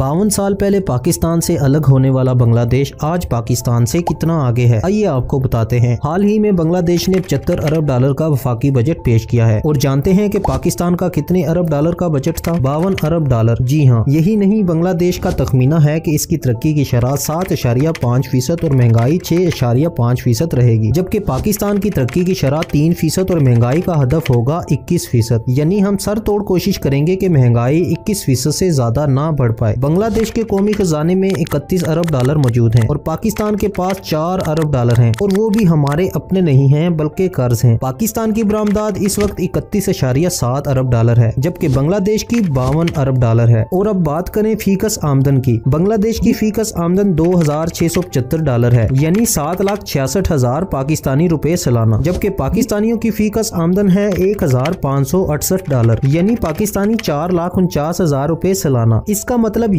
बावन साल पहले पाकिस्तान से अलग होने वाला बांग्लादेश आज पाकिस्तान से कितना आगे है आइए आपको बताते हैं हाल ही में बांग्लादेश ने पचहत्तर अरब डॉलर का वफाकी बजट पेश किया है और जानते हैं की पाकिस्तान का कितने अरब डॉलर का बजट था बावन अरब डॉलर जी हाँ यही नहीं बांग्लादेश का तखमीना है की इसकी तरक्की की शराह सात अशारिया पाँच फीसद और महंगाई छह अशारिया पाँच फीसद रहेगी जबकि पाकिस्तान की तरक्की की शराह तीन फीसद और महंगाई का हदफ होगा इक्कीस फीसद यानी हम सर तोड़ कोशिश करेंगे की महंगाई इक्कीस फीसद ऐसी ज्यादा न बढ़ पाए बांग्लादेश के कौमी खजाने में इकतीस अरब डॉलर मौजूद है और पाकिस्तान के पास चार अरब डॉलर है और वो भी हमारे अपने नहीं है बल्कि कर्ज है पाकिस्तान की बरामदाद इस वक्त इकतीस अशारिया सात अरब डॉलर है जबकि बांग्लादेश की बावन अरब डॉलर है और अब बात करें फीकस आमदन की बांग्लादेश की फीकस आमदन दो हजार छह सौ पचहत्तर डॉलर है यानी सात लाख छियासठ हजार पाकिस्तानी रुपए सालाना जबकि पाकिस्तानियों की फीकस आमदन है एक हजार पाँच सौ अड़सठ डॉलर यानी पाकिस्तानी चार लाख उनचास हजार रुपए सालाना इसका मतलब